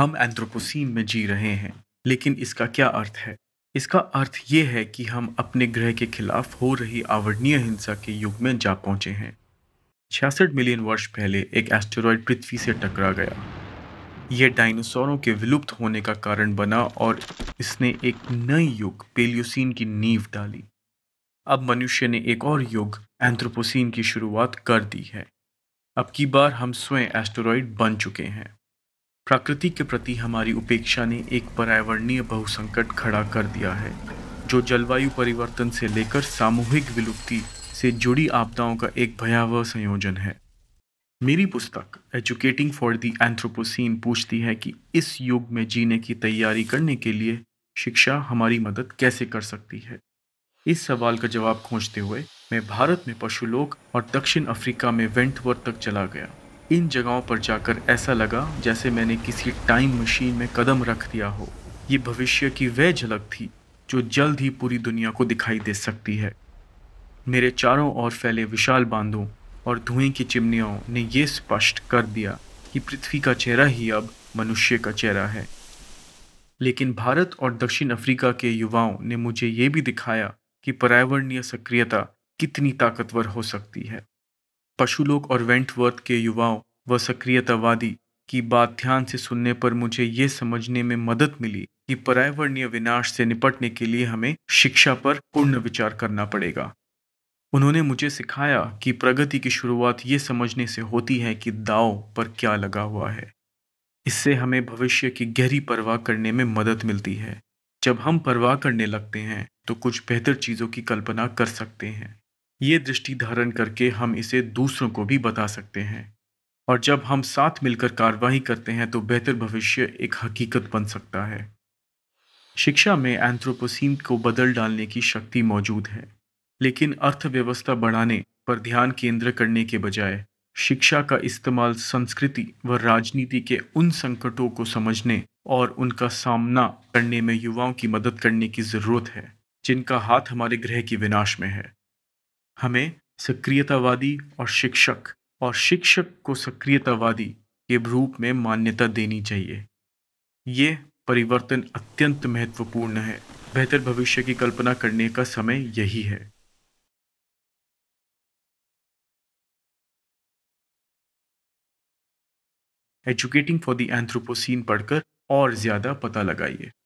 हम एंथ्रोपोसीन में जी रहे हैं लेकिन इसका क्या अर्थ है इसका अर्थ ये है कि हम अपने ग्रह के खिलाफ हो रही आवरणीय हिंसा के युग में जा पहुंचे हैं छियासठ मिलियन वर्ष पहले एक एस्टेरॉयड पृथ्वी से टकरा गया यह डायनासोरों के विलुप्त होने का कारण बना और इसने एक नई युग पेलियोसिन की नींव डाली अब मनुष्य ने एक और युग एंथ्रोपोसिन की शुरुआत कर दी है अब की बार हम स्वयं एस्टेरॉयड बन चुके हैं प्रकृति के प्रति हमारी उपेक्षा ने एक पर्यावरणीय बहुसंकट खड़ा कर दिया है जो जलवायु परिवर्तन से लेकर सामूहिक विलुप्ति से जुड़ी आपदाओं का एक भयावह संयोजन है मेरी पुस्तक एजुकेटिंग फॉर दी एंथ्रोपोसिन पूछती है कि इस युग में जीने की तैयारी करने के लिए शिक्षा हमारी मदद कैसे कर सकती है इस सवाल का जवाब खोजते हुए मैं भारत में पशुलोक और दक्षिण अफ्रीका में वेंटवर तक चला गया इन जगहों पर जाकर ऐसा लगा जैसे मैंने किसी टाइम मशीन में कदम रख दिया हो ये भविष्य की वह झलक थी जो जल्द ही पूरी दुनिया को दिखाई दे सकती है मेरे चारों ओर फैले विशाल बांधों और धुएं की चिमनियों ने यह स्पष्ट कर दिया कि पृथ्वी का चेहरा ही अब मनुष्य का चेहरा है लेकिन भारत और दक्षिण अफ्रीका के युवाओं ने मुझे ये भी दिखाया कि पर्यावरणीय सक्रियता कितनी ताकतवर हो सकती है पशुलोक और वेंटवर्थ के युवाओं व सक्रियतावादी की बात ध्यान से सुनने पर मुझे ये समझने में मदद मिली कि पर्यावरणीय विनाश से निपटने के लिए हमें शिक्षा पर पूर्ण विचार करना पड़ेगा उन्होंने मुझे सिखाया कि प्रगति की शुरुआत ये समझने से होती है कि दाव पर क्या लगा हुआ है इससे हमें भविष्य की गहरी परवाह करने में मदद मिलती है जब हम परवाह करने लगते हैं तो कुछ बेहतर चीज़ों की कल्पना कर सकते हैं ये दृष्टि धारण करके हम इसे दूसरों को भी बता सकते हैं और जब हम साथ मिलकर कार्यवाही करते हैं तो बेहतर भविष्य एक हकीकत बन सकता है शिक्षा में एंथ्रोपोसिन को बदल डालने की शक्ति मौजूद है लेकिन अर्थव्यवस्था बढ़ाने पर ध्यान केंद्र करने के बजाय शिक्षा का इस्तेमाल संस्कृति व राजनीति के उन संकटों को समझने और उनका सामना करने में युवाओं की मदद करने की ज़रूरत है जिनका हाथ हमारे ग्रह की विनाश में है हमें सक्रियतावादी और शिक्षक और शिक्षक को सक्रियतावादी के रूप में मान्यता देनी चाहिए ये परिवर्तन अत्यंत महत्वपूर्ण है बेहतर भविष्य की कल्पना करने का समय यही है एजुकेटिंग फॉर द एंथ्रोपोसिन पढ़कर और ज़्यादा पता लगाइए